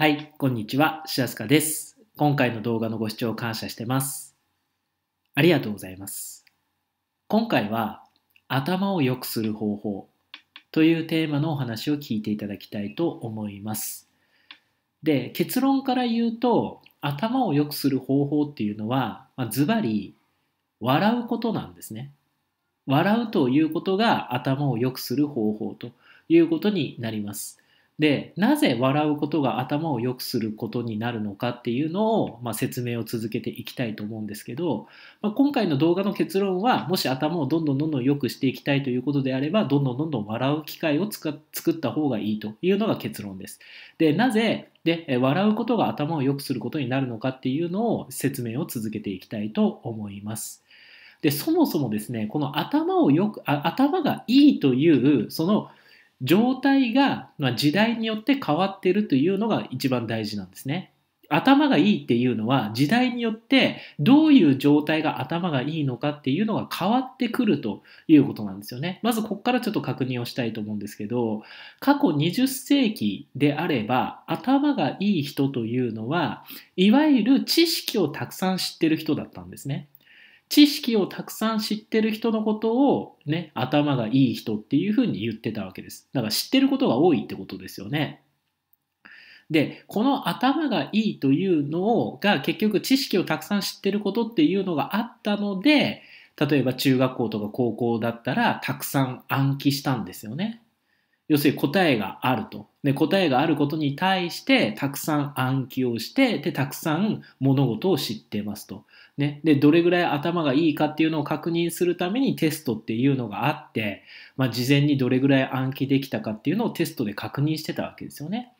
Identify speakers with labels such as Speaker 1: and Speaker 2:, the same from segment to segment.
Speaker 1: はい、こんにちは、しアすかです。今回の動画のご視聴感謝してます。ありがとうございます。今回は、頭を良くする方法というテーマのお話を聞いていただきたいと思います。で、結論から言うと、頭を良くする方法っていうのは、まあ、ズバリ、笑うことなんですね。笑うということが頭を良くする方法ということになります。でなぜ笑うことが頭を良くすることになるのかっていうのを、まあ、説明を続けていきたいと思うんですけど、まあ、今回の動画の結論はもし頭をどんどんどんどん良くしていきたいということであればどんどんどんどん笑う機会を作った方がいいというのが結論です。でなぜで笑うことが頭を良くすることになるのかっていうのを説明を続けていきたいと思います。でそもそもですねこの頭をよくあ頭がいいというその状態が、まあ、時代によって変わってるというのが一番大事なんですね。頭がいいっていうのは時代によってどういう状態が頭がいいのかっていうのが変わってくるということなんですよね。まずここからちょっと確認をしたいと思うんですけど過去20世紀であれば頭がいい人というのはいわゆる知識をたくさん知ってる人だったんですね。知識をたくさん知ってる人のことをね、頭がいい人っていうふうに言ってたわけです。だから知ってることが多いってことですよね。で、この頭がいいというのが結局知識をたくさん知ってることっていうのがあったので、例えば中学校とか高校だったらたくさん暗記したんですよね。要するに答えがあると。で、答えがあることに対してたくさん暗記をして、で、たくさん物事を知ってますと。ね、でどれぐらい頭がいいかっていうのを確認するためにテストっていうのがあって、まあ、事前にどれぐらい暗記できたかっていうのをテストで確認してたわけですよね。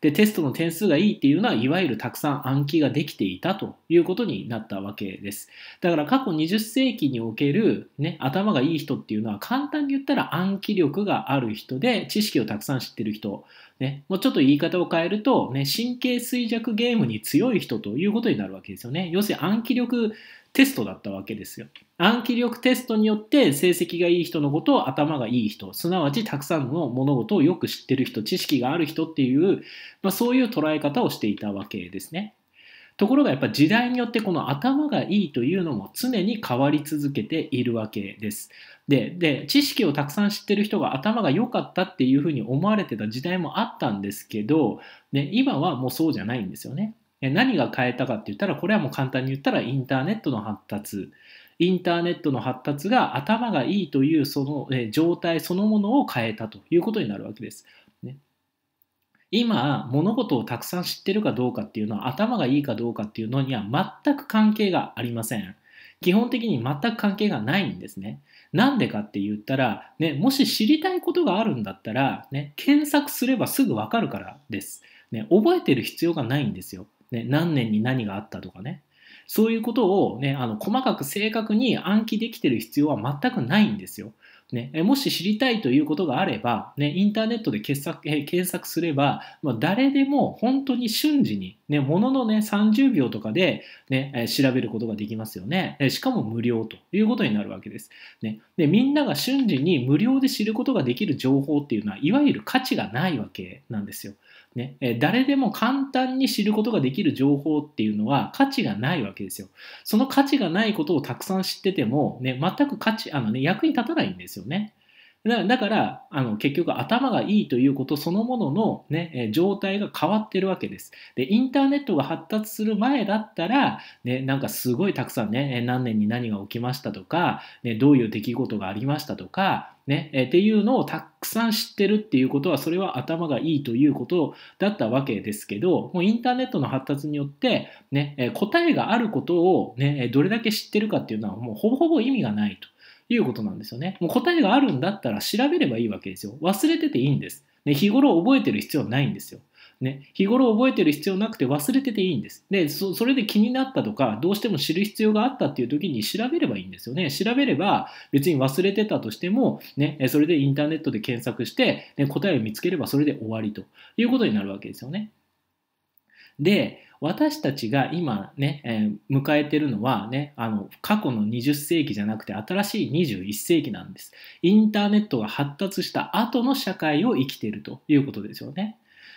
Speaker 1: で、テストの点数がいいっていうのは、いわゆるたくさん暗記ができていたということになったわけです。だから過去20世紀における、ね、頭がいい人っていうのは、簡単に言ったら暗記力がある人で、知識をたくさん知ってる人、ね、もうちょっと言い方を変えると、ね、神経衰弱ゲームに強い人ということになるわけですよね。要するに暗記力テストだったわけですよ。暗記力テストによって成績がいい人のことを頭がいい人、すなわちたくさんの物事をよく知ってる人、知識がある人っていう、まあ、そういう捉え方をしていたわけですね。ところがやっぱ時代によってこの頭がいいというのも常に変わり続けているわけです。で、で知識をたくさん知ってる人が頭が良かったっていうふうに思われてた時代もあったんですけど、ね、今はもうそうじゃないんですよね。何が変えたかって言ったら、これはもう簡単に言ったらインターネットの発達。インターネットの発達が頭がいいというその、え状態そのものを変えたということになるわけです。ね、今、物事をたくさん知ってるかどうかっていうのは、頭がいいかどうかっていうのには全く関係がありません。基本的に全く関係がないんですね。なんでかって言ったら、ね、もし知りたいことがあるんだったら、ね、検索すればすぐわかるからです。ね、覚えてる必要がないんですよ。ね、何年に何があったとかね、そういうことを、ね、あの細かく正確に暗記できてる必要は全くないんですよ。ね、もし知りたいということがあれば、ね、インターネットで検索検索すれば、まあ、誰でも本当に瞬時に、ね、ものの、ね、30秒とかで、ね、調べることができますよね。しかも無料ということになるわけです。ね、でみんなが瞬時に無料で知ることができる情報っていうのは、いわゆる価値がないわけなんですよ。ね、誰でも簡単に知ることができる情報っていうのは価値がないわけですよ。その価値がないことをたくさん知ってても、ね、全く価値あの、ね、役に立たないんですよね。だから、あの、結局頭がいいということそのもののね、え状態が変わってるわけです。で、インターネットが発達する前だったら、ね、なんかすごいたくさんね、何年に何が起きましたとか、ね、どういう出来事がありましたとか、ね、えっていうのをたくさん知ってるっていうことはそれは頭がいいということだったわけですけどもうインターネットの発達によって、ね、え答えがあることを、ね、どれだけ知ってるかっていうのはもうほぼほぼ意味がないと。いうことなんですよね。もう答えがあるんだったら調べればいいわけですよ。忘れてていいんです。ね、日頃覚えてる必要ないんですよ。ね、日頃覚えてる必要なくて忘れてていいんです。でそ、それで気になったとか、どうしても知る必要があったっていう時に調べればいいんですよね。調べれば別に忘れてたとしても、ね、それでインターネットで検索して、ね、答えを見つければそれで終わりということになるわけですよね。で、私たちが今ね、えー、迎えてるのはね、あの、過去の20世紀じゃなくて新しい21世紀なんです。インターネットが発達した後の社会を生きているということですよね。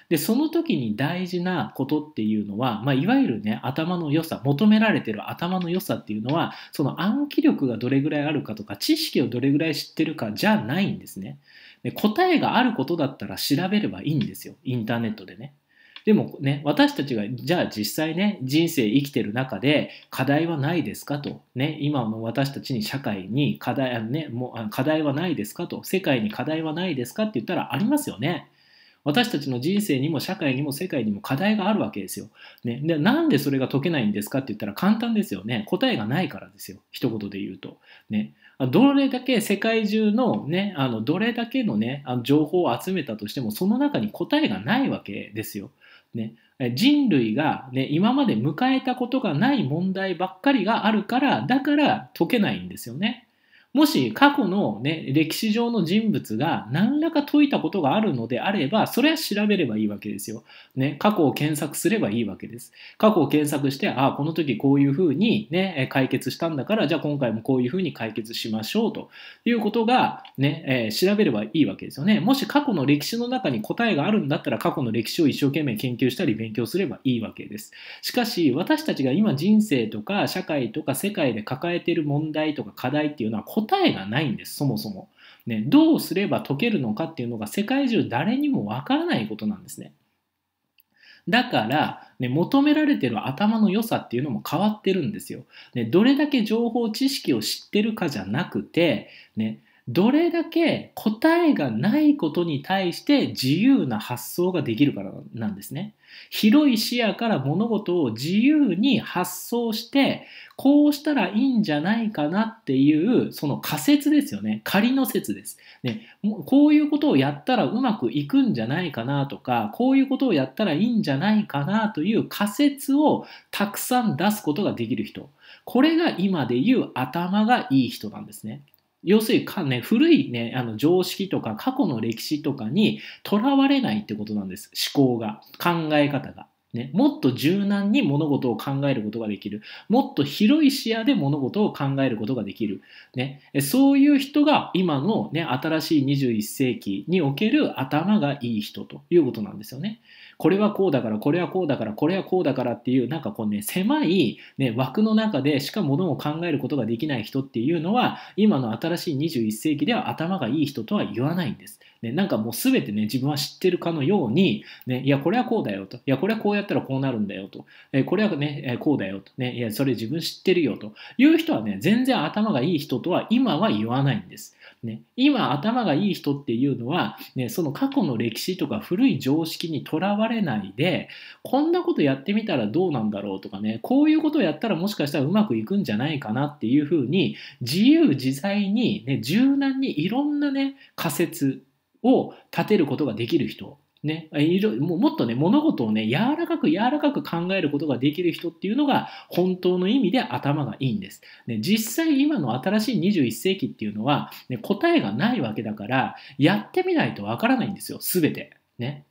Speaker 1: で、その時に大事なことっていうのは、まあ、いわゆるね、頭の良さ、求められてる頭の良さっていうのは、その暗記力がどれぐらいあるかとか、知識をどれぐらい知ってるかじゃないんですね。で答えがあることだったら調べればいいんですよ。インターネットでね。でもね、私たちが、じゃあ実際ね、人生生きてる中で、課題はないですかと、ね、今の私たちに社会に課題、あのね、もう課題はないですかと、世界に課題はないですかって言ったらありますよね。私たちの人生にも社会にも世界にも課題があるわけですよ。ね、でなんでそれが解けないんですかって言ったら簡単ですよね。答えがないからですよ。一言で言うと。ね、どれだけ世界中の,、ね、あのどれだけの,、ね、あの情報を集めたとしてもその中に答えがないわけですよ。ね、人類が、ね、今まで迎えたことがない問題ばっかりがあるからだから解けないんですよね。もし過去の、ね、歴史上の人物が何らか解いたことがあるのであれば、それは調べればいいわけですよ。ね、過去を検索すればいいわけです。過去を検索して、ああ、この時こういうふうに、ね、解決したんだから、じゃあ今回もこういうふうに解決しましょうということがね、えー、調べればいいわけですよね。もし過去の歴史の中に答えがあるんだったら、過去の歴史を一生懸命研究したり勉強すればいいわけです。しかし、私たちが今人生とか社会とか世界で抱えている問題とか課題っていうのは、答えがないんです、そもそも。ね、どうすれば解けるのかっていうのが世界中誰にもわからないことなんですね。だから、ね、求められてる頭の良さっていうのも変わってるんですよ。ね、どれだけ情報知識を知ってるかじゃなくて、ね、どれだけ答えがないことに対して自由な発想ができるからなんですね。広い視野から物事を自由に発想してこうしたらいいんじゃないかなっていうその仮説ですよね仮の説です、ね、こういうことをやったらうまくいくんじゃないかなとかこういうことをやったらいいんじゃないかなという仮説をたくさん出すことができる人これが今で言う頭がいい人なんですね要するにか、ね、古い、ね、あの常識とか過去の歴史とかにとらわれないってことなんです。思考が、考え方が。ね、もっと柔軟に物事を考えることができる。もっと広い視野で物事を考えることができる。ね、そういう人が今の、ね、新しい21世紀における頭がいい人ということなんですよね。これはこうだから、これはこうだから、これはこうだからっていう、なんかこうね、狭い、ね、枠の中でしかものを考えることができない人っていうのは、今の新しい21世紀では頭がいい人とは言わないんです。ね、なんかもう全てね、自分は知ってるかのように、ね、いや、これはこうだよと。いや、これはこうやったらこうなるんだよと。えこれはね、えこうだよと。ね、いや、それ自分知ってるよという人はね、全然頭がいい人とは今は言わないんです。ね、今、頭がいい人っていうのは、ね、その過去の歴史とか古い常識にとらわれないで、こんなことやってみたらどうなんだろうとかね、こういうことをやったらもしかしたらうまくいくんじゃないかなっていうふうに、自由自在に、ね、柔軟にいろんなね、仮説を立てることができる人、ね、もっとね、物事をね、柔らかく柔らかく考えることができる人っていうのが、本当の意味で頭がいいんです。ね、実際今の新しい21世紀っていうのは、ね、答えがないわけだから、やってみないとわからないんですよ、すべて。ね。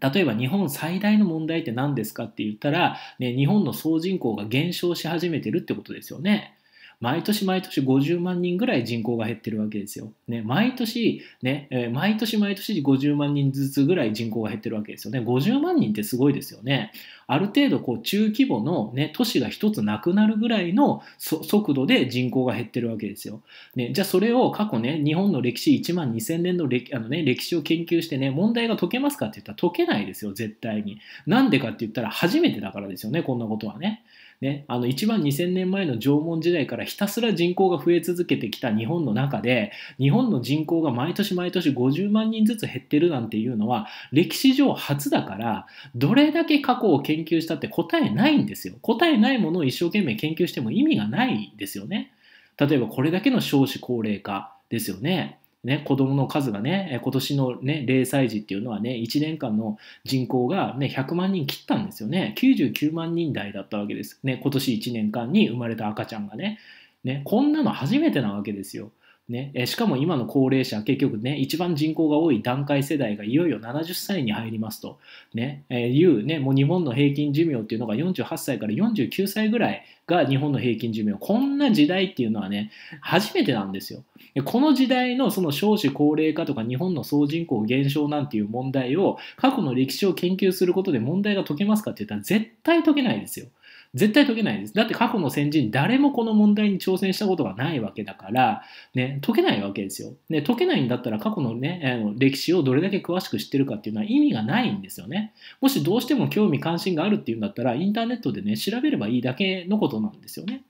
Speaker 1: 例えば日本最大の問題って何ですかって言ったら、ね、日本の総人口が減少し始めてるってことですよね。毎年毎年50万人ぐらい人口が減ってるわけですよ。ね、毎年、ね、えー、毎年毎年50万人ずつぐらい人口が減ってるわけですよね。50万人ってすごいですよね。ある程度こう中規模の、ね、都市が一つなくなるぐらいの速度で人口が減ってるわけですよ。ね、じゃあそれを過去ね、日本の歴史1万2000年の歴あの、ね、歴史を研究してね、問題が解けますかって言ったら解けないですよ、絶対に。なんでかって言ったら初めてだからですよね、こんなことはね。ね、あの1万2000年前の縄文時代からひたすら人口が増え続けてきた日本の中で日本の人口が毎年毎年50万人ずつ減ってるなんていうのは歴史上初だからどれだけ過去を研研究したって答えないんですよ。答えないものを一生懸命研究しても意味がないですよね。例えばこれだけの少子高齢化ですよね。ね、子どもの数がね、今年の、ね、0歳児っていうのはね、1年間の人口が、ね、100万人切ったんですよね、99万人台だったわけです、ね、今年1年間に生まれた赤ちゃんがねね、こんなの初めてなわけですよ。ね、えしかも今の高齢者、結局ね、一番人口が多い段階世代がいよいよ70歳に入りますと、ねえいう、ね、もう日本の平均寿命っていうのが48歳から49歳ぐらいが日本の平均寿命。こんな時代っていうのはね、初めてなんですよ。この時代のその少子高齢化とか日本の総人口減少なんていう問題を過去の歴史を研究することで問題が解けますかって言ったら絶対解けないですよ。絶対解けないです。だって過去の先人、誰もこの問題に挑戦したことがないわけだから、ね、解けないわけですよ。ね、解けないんだったら過去のね、あの歴史をどれだけ詳しく知ってるかっていうのは意味がないんですよね。もしどうしても興味関心があるっていうんだったら、インターネットでね、調べればいいだけのことなんですよね。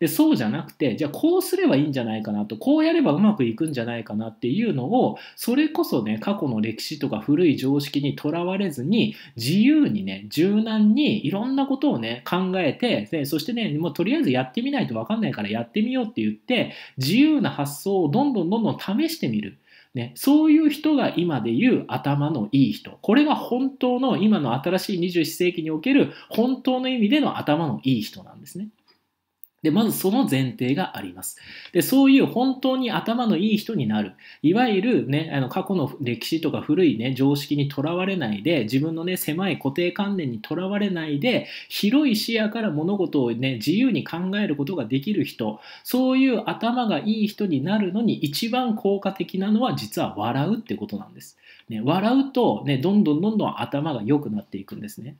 Speaker 1: でそうじゃなくてじゃあこうすればいいんじゃないかなとこうやればうまくいくんじゃないかなっていうのをそれこそね過去の歴史とか古い常識にとらわれずに自由にね柔軟にいろんなことをね考えてでそしてねもうとりあえずやってみないと分かんないからやってみようって言って自由な発想をどんどんどんどん試してみる。ね、そういう人が今で言う頭のいい人。これが本当の今の新しい21世紀における本当の意味での頭のいい人なんですね。で、まずその前提があります。で、そういう本当に頭のいい人になる。いわゆるね、あの過去の歴史とか古いね、常識にとらわれないで、自分のね、狭い固定観念にとらわれないで、広い視野から物事をね、自由に考えることができる人、そういう頭がいい人になるのに一番効果的なのは実は笑うってことなんです。ね、笑うとね、どんどんどんどん頭が良くなっていくんですね。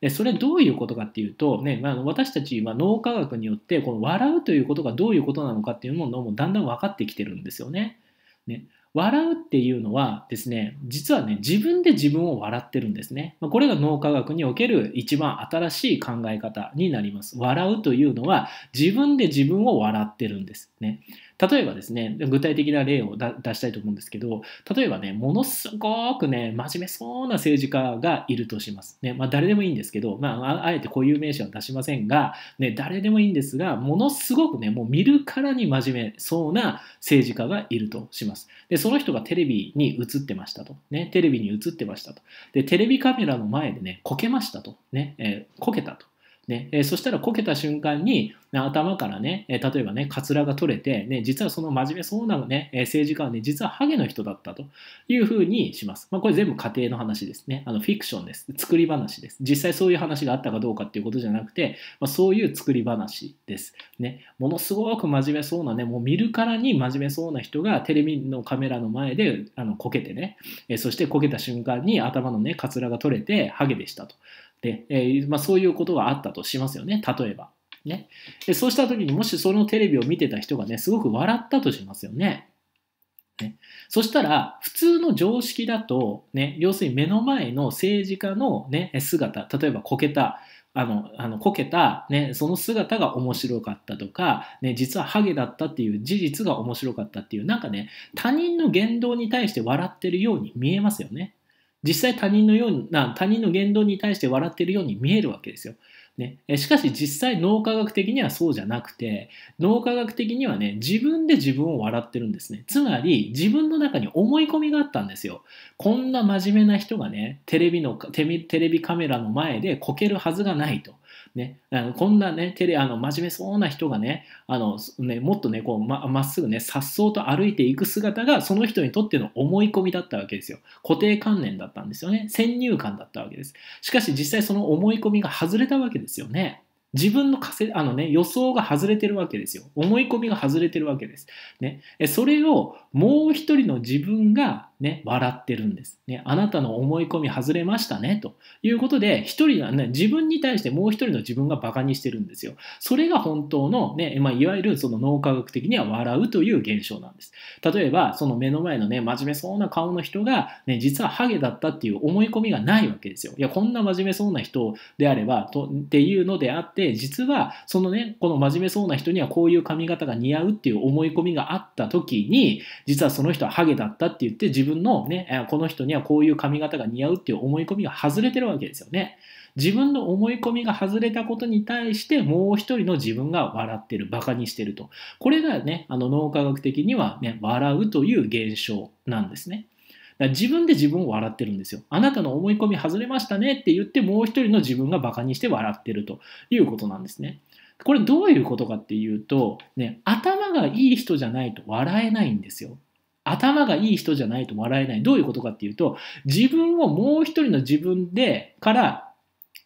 Speaker 1: でそれどういうことかっていうと、ね私たち、は脳科学によってこの笑うということがどういうことなのかっていうものもだんだん分かってきてるんですよね。ね笑うっていうのはですね実はね自分で自分を笑ってるんですねこれが脳科学における一番新しい考え方になります笑うというのは自分で自分を笑ってるんですね例えばですね、具体的な例を出したいと思うんですけど、例えばね、ものすごくね、真面目そうな政治家がいるとします。ね、まあ、誰でもいいんですけど、まあ、あえて固有名詞は出しませんが、ね、誰でもいいんですが、ものすごくね、もう見るからに真面目そうな政治家がいるとします。で、その人がテレビに映ってましたと。ね、テレビに映ってましたと。で、テレビカメラの前でね、こけましたと。ね、えー、こけたと。ねえー、そしたらこけた瞬間に、頭からね、えー、例えばね、かつらが取れて、ね、実はその真面目そうな、ね、政治家はね、実はハゲの人だったというふうにします。まあ、これ全部仮定の話ですね。あのフィクションです。作り話です。実際そういう話があったかどうかっていうことじゃなくて、まあ、そういう作り話です。ね、ものすごく真面目そうなね、もう見るからに真面目そうな人がテレビのカメラの前であのこけてね、えー、そしてこけた瞬間に頭のね、かつらが取れてハゲでしたと。で、えー、まあ、そういうことがあったとしますよね、例えば。ね、でそうした時にもしそのテレビを見てた人がねすごく笑ったとしますよね。ねそしたら普通の常識だと、ね、要するに目の前の政治家の、ね、姿例えばこけたあのあのこけた、ね、その姿が面白かったとか、ね、実はハゲだったっていう事実が面白かったっていうなんかね他人の言動に対して笑ってるように見えますよね。実際他人のような、他人の言動に対して笑ってるように見えるわけですよ。ね、しかし実際脳科学的にはそうじゃなくて脳科学的にはね自分で自分を笑ってるんですねつまり自分の中に思い込みがあったんですよこんな真面目な人がねテレビのテレビカメラの前でこけるはずがないとね、あのこんなね、テレ、あの、真面目そうな人がね、あの、ね、もっとね、こう、ま、まっすぐね、颯爽と歩いていく姿が、その人にとっての思い込みだったわけですよ。固定観念だったんですよね。先入観だったわけです。しかし、実際その思い込みが外れたわけですよね。自分のあの、ね、予想が外れてるわけですよ。思い込みが外れてるわけです。ね、それをもう一人の自分がね、笑ってるんです。ね、あなたの思い込み外れましたね、ということで、一人がね、自分に対してもう一人の自分がバカにしてるんですよ。それが本当のね、まあ、いわゆるその脳科学的には笑うという現象なんです。例えば、その目の前のね、真面目そうな顔の人が、ね、実はハゲだったっていう思い込みがないわけですよ。いや、こんな真面目そうな人であれば、とっていうのであって、実は、そのね、この真面目そうな人にはこういう髪型が似合うっていう思い込みがあった時に、実はその人はハゲだったって言って、自分分のね、この人にはこういう髪型が似合うっていう思い込みが外れてるわけですよね。自分の思い込みが外れたことに対してもう一人の自分が笑ってる、馬鹿にしてると。これがね、あの脳科学的にはね、笑うという現象なんですね。自分で自分を笑ってるんですよ。あなたの思い込み外れましたねって言ってもう一人の自分が馬鹿にして笑ってるということなんですね。これどういうことかっていうと、ね、頭がいい人じゃないと笑えないんですよ。頭がいい人じゃないと笑えない。どういうことかっていうと、自分をもう一人の自分で、から、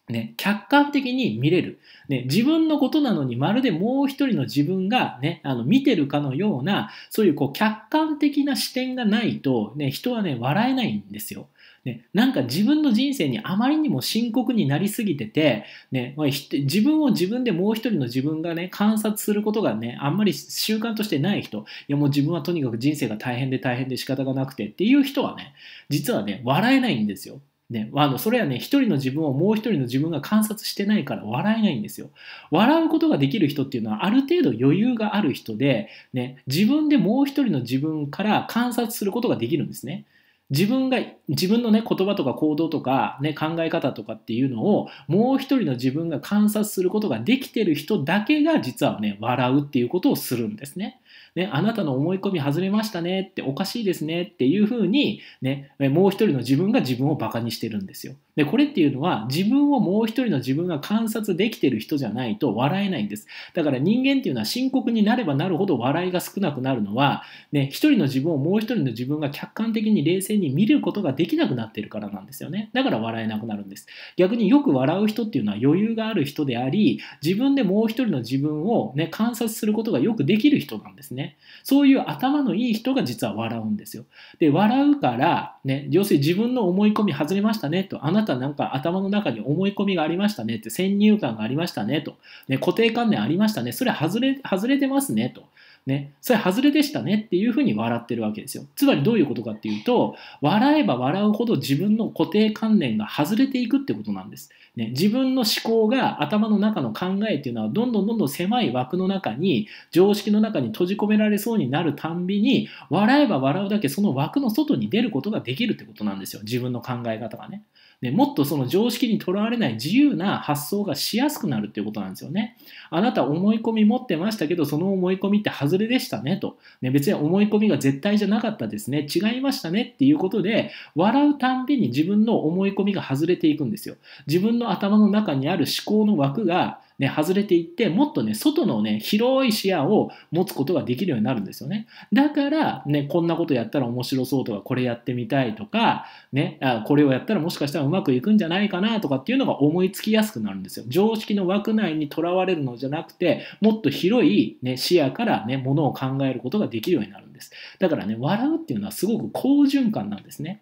Speaker 1: ね、客観的に見れる。ね、自分のことなのにまるでもう一人の自分がね、あの、見てるかのような、そういうこう、客観的な視点がないと、ね、人はね、笑えないんですよ。ね、なんか自分の人生にあまりにも深刻になりすぎてて、ね、自分を自分でもう一人の自分がね、観察することがね、あんまり習慣としてない人、いやもう自分はとにかく人生が大変で大変で仕方がなくてっていう人はね、実はね、笑えないんですよ。ね、あのそれはね、一人の自分をもう一人の自分が観察してないから笑えないんですよ。笑うことができる人っていうのはある程度余裕がある人で、ね、自分でもう一人の自分から観察することができるんですね。自分が自分のね言葉とか行動とか、ね、考え方とかっていうのをもう一人の自分が観察することができてる人だけが実はね笑うっていうことをするんですね。ね、あなたの思い込み外れましたねっておかしいですねっていうふうに、ね、もう一人の自分が自分をバカにしてるんですよ。で、これっていうのは自分をもう一人の自分が観察できてる人じゃないと笑えないんです。だから人間っていうのは深刻になればなるほど笑いが少なくなるのは、ね、一人の自分をもう一人の自分が客観的に冷静に見ることができなくなってるからなんですよね。だから笑えなくなるんです。逆によく笑う人っていうのは余裕がある人であり、自分でもう一人の自分をね、観察することがよくできる人なんですね。そういう頭のいい人が実は笑うんですよ。で、笑うから、ね、要するに自分の思い込み外れましたねと、あななたなんか頭の中に思い込みがありましたねって、先入観がありましたねと、ね、固定観念ありましたね、それ外れ外れてますねと、ね、それ外れでしたねっていうふうに笑ってるわけですよ。つまりどういうことかっていうと、笑えば笑うほど自分の固定観念が外れていくってことなんです。ね、自分の思考が頭の中の考えっていうのはどんどんどんどん狭い枠の中に、常識の中に閉じ込められそうになるたんびに、笑えば笑うだけその枠の外に出ることができるってことなんですよ。自分の考え方がね。でもっとその常識にとらわれない自由な発想がしやすくなるっていうことなんですよね。あなた思い込み持ってましたけど、その思い込みって外れでしたねと。ね、別に思い込みが絶対じゃなかったですね。違いましたねっていうことで、笑うたんびに自分の思い込みが外れていくんですよ。自分の頭の中にある思考の枠がね、外れていって、もっとね、外のね、広い視野を持つことができるようになるんですよね。だから、ね、こんなことやったら面白そうとか、これやってみたいとか、ね、あこれをやったらもしかしたらうまくいくんじゃないかなとかっていうのが思いつきやすくなるんですよ。常識の枠内にとらわれるのじゃなくて、もっと広い、ね、視野からね、ものを考えることができるようになるんです。だからね、笑うっていうのはすごく好循環なんですね。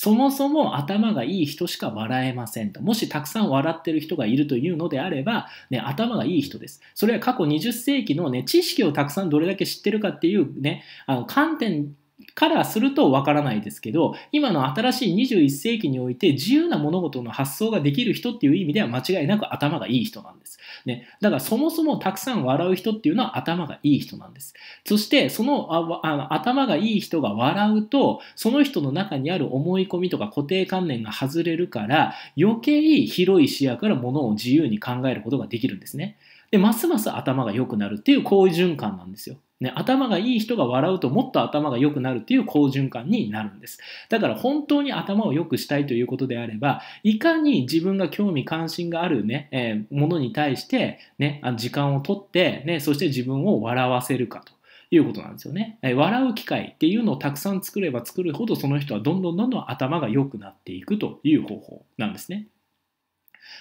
Speaker 1: そもそも頭がいい人しか笑えませんと。もしたくさん笑ってる人がいるというのであれば、ね、頭がいい人です。それは過去20世紀のね、知識をたくさんどれだけ知ってるかっていうね、あの観点からするとわからないですけど、今の新しい21世紀において自由な物事の発想ができる人っていう意味では間違いなく頭がいい人なんです。ね。だからそもそもたくさん笑う人っていうのは頭がいい人なんです。そして、そのあの頭がいい人が笑うと、その人の中にある思い込みとか固定観念が外れるから、余計広い視野から物を自由に考えることができるんですね。で、ますます頭が良くなるっていう好循環なんですよ。ね、頭がいい人が笑うともっと頭が良くなるっていう好循環になるんです。だから本当に頭を良くしたいということであれば、いかに自分が興味関心があるね、えー、ものに対して、ね、時間をとって、ね、そして自分を笑わせるかと。いうことなんですよね、えー。笑う機会っていうのをたくさん作れば作るほどその人はどんどんどんどん頭が良くなっていくという方法なんですね。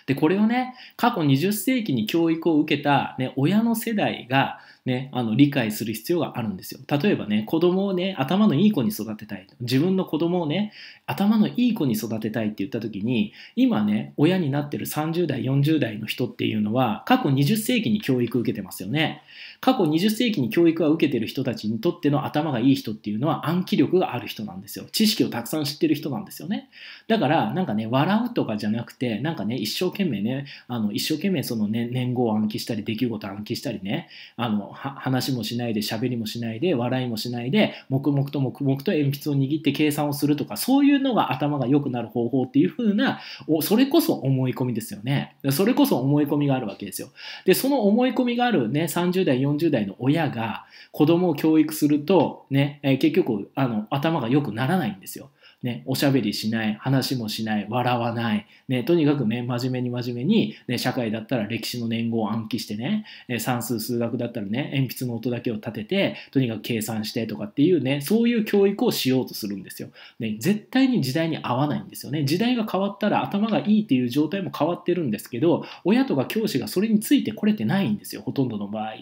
Speaker 1: でこれをね過去20世紀に教育を受けた、ね、親の世代がね、あの理解する必要があるんですよ。例えばね、子供をね、頭のいい子に育てたい。自分の子供をね、頭のいい子に育てたいって言った時に、今ね、親になってる30代、40代の人っていうのは、過去20世紀に教育受けてますよね。過去20世紀に教育は受けてる人たちにとっての頭がいい人っていうのは暗記力がある人なんですよ。知識をたくさん知ってる人なんですよね。だから、なんかね、笑うとかじゃなくて、なんかね、一生懸命ね、あの、一生懸命その、ね、年号を暗記したり、出来事を暗記したりね、あの、話もしないで喋りもしないで笑いもしないで黙々と黙々と鉛筆を握って計算をするとかそういうのが頭が良くなる方法っていう風なそれこそ思い込みですよねそれこそ思い込みがあるわけですよでその思い込みがあるね30代40代の親が子供を教育するとね結局あの頭が良くならないんですよね、おしゃべりしない、話もしない、笑わない、ね、とにかくね、真面目に真面目に、ね、社会だったら歴史の年号を暗記してね、算数数学だったらね、鉛筆の音だけを立てて、とにかく計算してとかっていうね、そういう教育をしようとするんですよ。ね、絶対に時代に合わないんですよね。時代が変わったら頭がいいっていう状態も変わってるんですけど、親とか教師がそれについてこれてないんですよ、ほとんどの場合。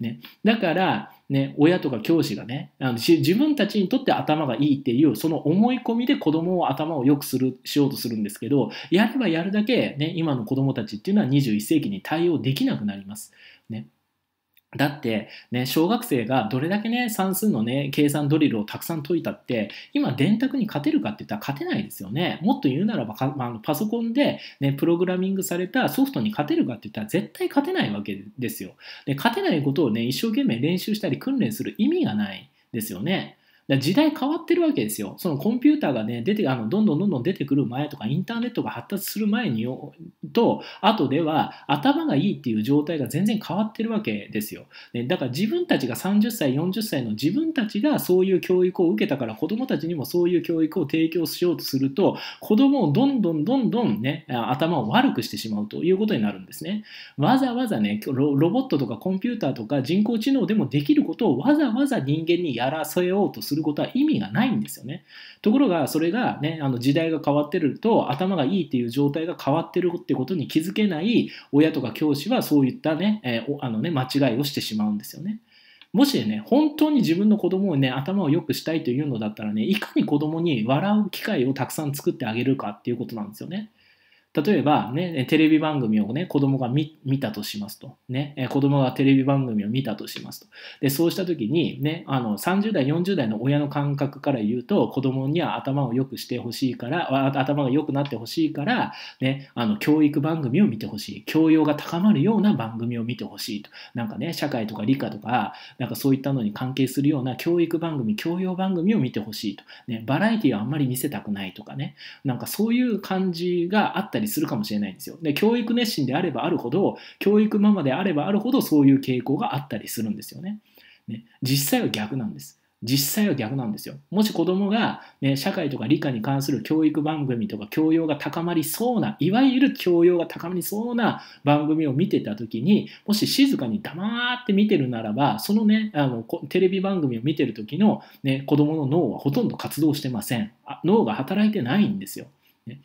Speaker 1: ね、だから、ね、親とか教師がねあの自分たちにとって頭がいいっていうその思い込みで子供を頭を良くするしようとするんですけどやればやるだけ、ね、今の子供たちっていうのは21世紀に対応できなくなります。だって、ね、小学生がどれだけね、算数のね、計算ドリルをたくさん解いたって、今、電卓に勝てるかって言ったら勝てないですよね。もっと言うならば、まあ、パソコンで、ね、プログラミングされたソフトに勝てるかって言ったら絶対勝てないわけですよ。で、勝てないことをね、一生懸命練習したり訓練する意味がないですよね。だ時代変わってるわけですよ。そのコンピューターがね、出て、あの、どんどんどんどん出てくる前とか、インターネットが発達する前にと、後では、頭がいいっていう状態が全然変わってるわけですよ。ね、だから自分たちが30歳、40歳の自分たちがそういう教育を受けたから、子供たちにもそういう教育を提供しようとすると、子供をどんどんどんどんね、頭を悪くしてしまうということになるんですね。わざわざね、ロボットとかコンピューターとか人工知能でもできることをわざわざ人間にやらせようとするすることは意味がないんですよね。ところが、それがね、あの時代が変わってると、頭がいいっていう状態が変わってるってことに気づけない親とか教師はそういったね、えー、あのね、間違いをしてしまうんですよね。もしね、本当に自分の子供をね、頭を良くしたいというのだったらね、いかに子供に笑う機会をたくさん作ってあげるかっていうことなんですよね。例えば、ね、テレビ番組を、ね、子供が見たとしますと、ね、子供がテレビ番組を見たとしますとでそうした時に、ね、あの30代40代の親の感覚から言うと子供には頭を良くしてほしいから頭が良くなってほしいから、ね、あの教育番組を見てほしい教養が高まるような番組を見てほしいとなんかね社会とか理科とかなんかそういったのに関係するような教育番組教養番組を見てほしいと、ね、バラエティーはあんまり見せたくないとかねなんかそういう感じがあったりりするかもしれないんですよ。で、教育熱心であればあるほど、教育ママであればあるほどそういう傾向があったりするんですよね。ね実際は逆なんです。実際は逆なんですよ。もし子供が、ね、社会とか理科に関する教育番組とか教養が高まりそうな、いわゆる教養が高まりそうな番組を見てた時に、もし静かに黙って見てるならば、そのね、あのテレビ番組を見てる時の、ね、子供の脳はほとんど活動してません。脳が働いてないんですよ。ね、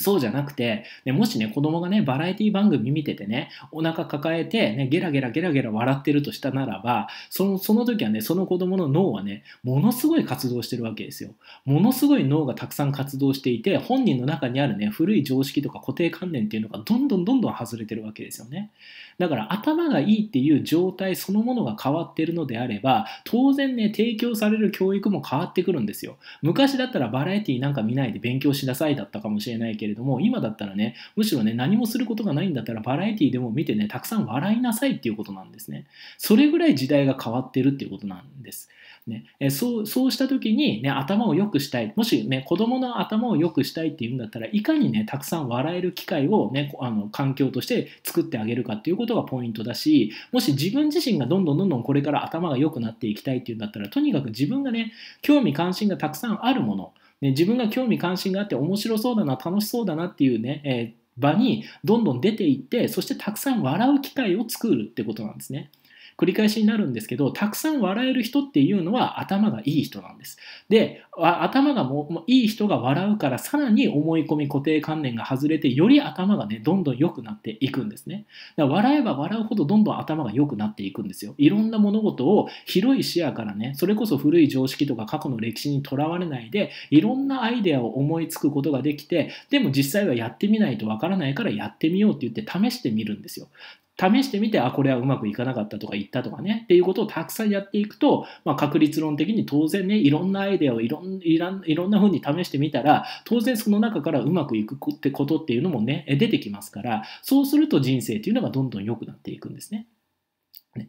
Speaker 1: そうじゃなくて、ね、もしね、子供がね、バラエティ番組見ててね、お腹抱えて、ね、ゲラゲラゲラゲラ笑ってるとしたならば、その、その時はね、その子供の脳はね、ものすごい活動してるわけですよ。ものすごい脳がたくさん活動していて、本人の中にあるね、古い常識とか固定観念っていうのがどんどんどんどん外れてるわけですよね。だから、頭がいいっていう状態そのものが変わってるのであれば、当然ね、提供される教育も変わってくるんですよ。昔だったらバラエティなんか見ないで勉強しなさいだったかもしれないけど、けれども、今だったらね、むしろね、何もすることがないんだったら、バラエティでも見てね、たくさん笑いなさいっていうことなんですね。それぐらい時代が変わってるっていうことなんです。ね、えそうそうした時に、ね、頭を良くしたいもし、ね、子どもの頭を良くしたいっていうんだったらいかに、ね、たくさん笑える機会を、ね、あの環境として作ってあげるかっていうことがポイントだしもし自分自身がどんどんどんどんこれから頭が良くなっていきたいっていうんだったらとにかく自分がね興味関心がたくさんあるものね、自分が興味関心があって面白そうだな楽しそうだなっていうね、えー、場にどんどん出ていってそしてたくさん笑う機会を作るってことなんですね。繰り返しになるんですけどたくさん笑える人っていうのは頭がいい人なんですで頭がもういい人が笑うからさらに思い込み固定観念が外れてより頭がねどんどん良くなっていくんですねだから笑えば笑うほどどんどん頭が良くなっていくんですよいろんな物事を広い視野からねそれこそ古い常識とか過去の歴史にとらわれないでいろんなアイデアを思いつくことができてでも実際はやってみないとわからないからやってみようって言って試してみるんですよ試してみて、あ、これはうまくいかなかったとか言ったとかね、っていうことをたくさんやっていくと、まあ、確率論的に当然ね、いろんなアイデアをいろんいらんいろんな風に試してみたら、当然その中からうまくいくってことっていうのもね、出てきますから、そうすると人生っていうのがどんどん良くなっていくんですね。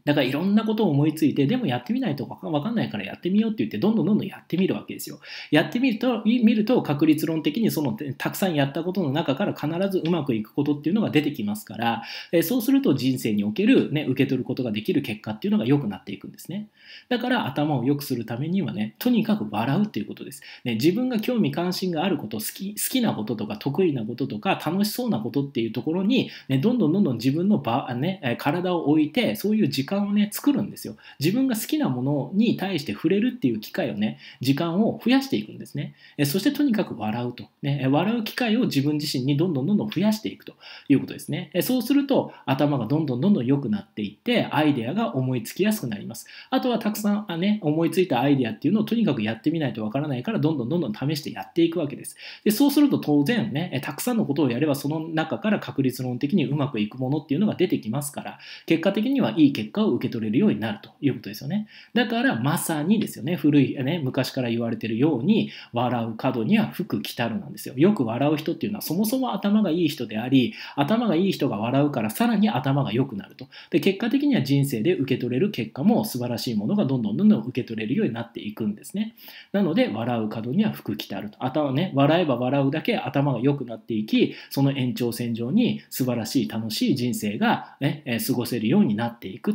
Speaker 1: だからいろんなことを思いついて、でもやってみないとわかんないからやってみようって言って、どんどんどんどんやってみるわけですよ。やってみると、見ると確率論的にそのたくさんやったことの中から必ずうまくいくことっていうのが出てきますから、えそうすると人生における、ね、受け取ることができる結果っていうのが良くなっていくんですね。だから頭を良くするためにはね、とにかく笑うっていうことです。ね、自分が興味関心があること、好き、好きなこととか得意なこととか楽しそうなことっていうところに、ね、どんどんどんどん自分の場、ね、体を置いて、そういう時間をね、作るんですよ。自分が好きなものに対して触れるっていう機会をね、時間を増やしていくんですね。えそしてとにかく笑うと、ね。笑う機会を自分自身にどんどんどんどん増やしていくということですね。えそうすると、頭がどんどんどんどん良くなっていって、アイデアが思いつきやすくなります。あとはたくさんあ、ね、思いついたアイデアっていうのをとにかくやってみないとわからないから、どんどんどんどん試してやっていくわけです。でそうすると当然ね、たくさんのことをやれば、その中から確率論的にうまくいくものっていうのが出てきますから、結果的にはいい結結果を受け取れるようになるということですよね。だからまさにですよね、古い、ね、昔から言われてるように、笑う角には服来たるなんですよ。よく笑う人っていうのはそもそも頭がいい人であり、頭がいい人が笑うからさらに頭が良くなると。で、結果的には人生で受け取れる結果も素晴らしいものがどんどんどんどん受け取れるようになっていくんですね。なので、笑う角には福来たると。頭ね、笑えば笑うだけ頭が良くなっていき、その延長線上に素晴らしい楽しい人生が、ね、過ごせるようになっていく